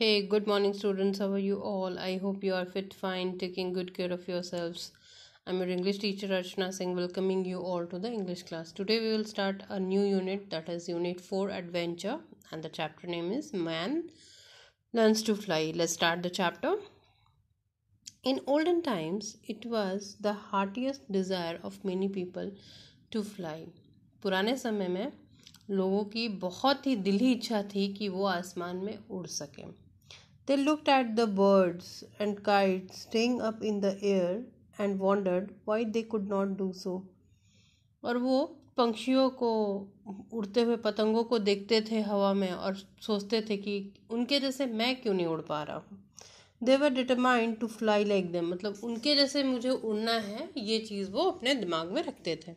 Hey, good morning, students. How are you all? I hope you are fit, fine, taking good care of yourselves. I'm your English teacher Archana Singh, welcoming you all to the English class. Today we will start a new unit that is Unit 4 Adventure, and the chapter name is Man Learns to Fly. Let's start the chapter. In olden times, it was the heartiest desire of many people to fly. पुराने समय में लोगों की बहुत ही दिल ही इच्छा थी कि वो आसमान में उड़ सकें they looked at the birds and kite staying up in the air and wondered why they could not do so और वो पंक्षियों को उड़ते हुए पतंगों को देखते थे हवा में और सोचते थे कि उनके जैसे मैं क्यों नहीं उड़ पा रहा हूँ they were determined to fly like them मतलब उनके जैसे मुझे उड़ना है ये चीज़ वो अपने दिमाग में रखते थे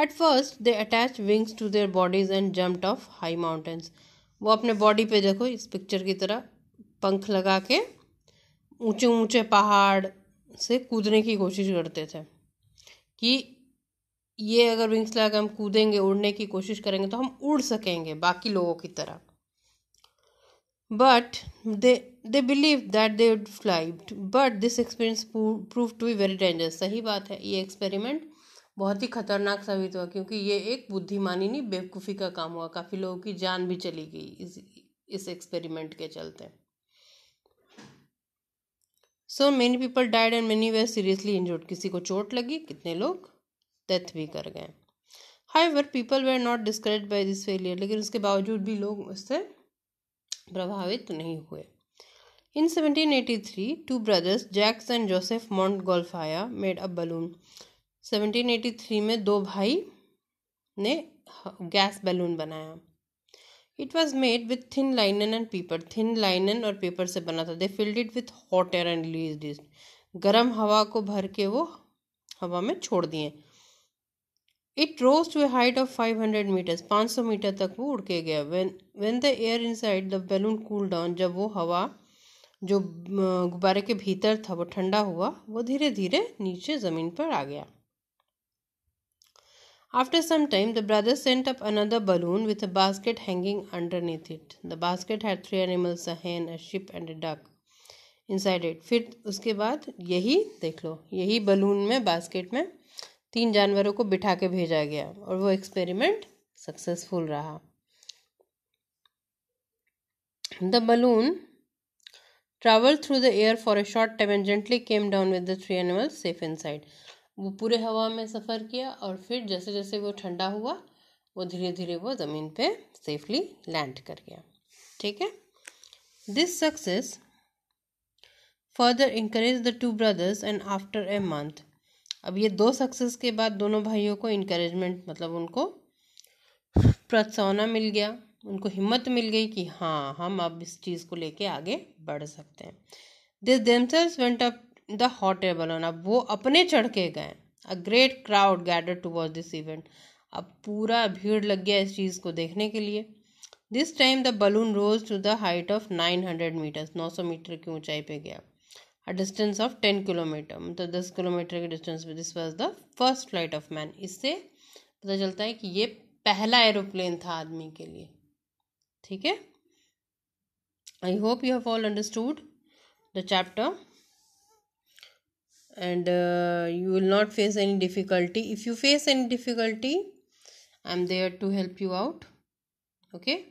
at first they attach wings to their bodies and jump off high mountains वो अपने बॉडी पे देखो इस पिक्चर की तरह पंख लगा के ऊंचे ऊंचे पहाड़ से कूदने की कोशिश करते थे कि ये अगर विंग्स लगा हम कूदेंगे उड़ने की कोशिश करेंगे तो हम उड़ सकेंगे बाकी लोगों की तरह but they they believe that they fly but this experience prove to be very dangerous सही बात है ये एक्सपेरिमेंट बहुत ही खतरनाक साबित हुआ क्योंकि ये एक बुद्धिमानी नहीं बेवकूफ़ी का काम हुआ काफ़ी लोगों की जान भी चली गई इस इस एक्सपेरिमेंट के चलते so many people died and many were seriously injured किसी को चोट लगी कितने लोग डेथ भी कर गए however people were not discourage by this failure लेकिन उसके बावजूद भी लोग उससे प्रभावित नहीं हुए in seventeen eighty three two brothers Jacques and Joseph Montgolfier made a balloon 1783 में दो भाई ने गैस बैलून बनाया it was made with thin linen and paper thin linen और पेपर से बना था they filled it with hot air and release गर्म हवा को भर के वो हवा में छोड़ दिए it rose to a height of five hundred metres पाँच सौ मीटर तक वो उड़ के गया when when the air inside the balloon cool down जब वो हवा जो गुब्बारे के भीतर था वो ठंडा हुआ वो धीरे धीरे नीचे ज़मीन पर आ गया After some time, the brothers sent up another balloon with a basket hanging underneath it. The basket had three animals a hen, a sheep, and a duck. inside it. फिर उसके बाद यही देख लो यही बलून में बास्केट में तीन जानवरों को बिठा के भेजा गया और वो एक्सपेरिमेंट सक्सेसफुल रहा the balloon travel through the air for a short time and gently came down with the three animals safe inside वो पूरे हवा में सफ़र किया और फिर जैसे जैसे वो ठंडा हुआ वो धीरे धीरे वो ज़मीन पे सेफली लैंड कर गया ठीक है this success further encourage the two brothers and after a month अब ये दो सक्सेस के बाद दोनों भाइयों को इंकरेजमेंट मतलब उनको प्रोत्साहना मिल गया उनको हिम्मत मिल गई कि हाँ हम अब इस चीज़ को लेके आगे बढ़ सकते हैं this themselves went up the hot air balloon अब वो अपने चढ़ के गए a great crowd gather to watch this event अब पूरा भीड़ लग गया इस चीज़ को देखने के लिए this time the balloon rose to the height of nine hundred metres नौ सौ मीटर की ऊंचाई पे गया a distance of ten kilometres मतलब दस किलोमीटर के डिस्टेंस पे this was the first flight of man इससे पता चलता है कि ये पहला एरोप्लेन था आदमी के लिए ठीक है I hope you have all understood the chapter and uh, you will not face any difficulty if you face any difficulty i'm there to help you out okay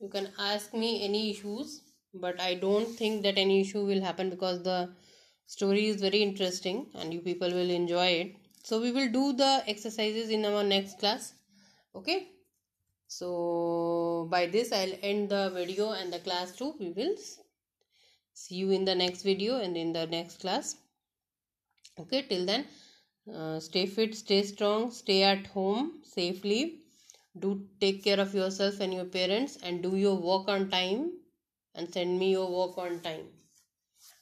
you can ask me any issues but i don't think that any issue will happen because the story is very interesting and you people will enjoy it so we will do the exercises in our next class okay so by this i'll end the video and the class too we will see you in the next video and in the next class okay till then uh, stay fit stay strong stay at home safely do take care of yourself and your parents and do your work on time and send me your work on time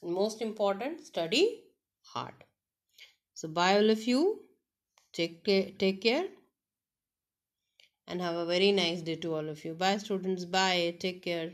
and most important study hard so bye all of you take care, take care and have a very nice day to all of you. Bye, students. Bye. Take care.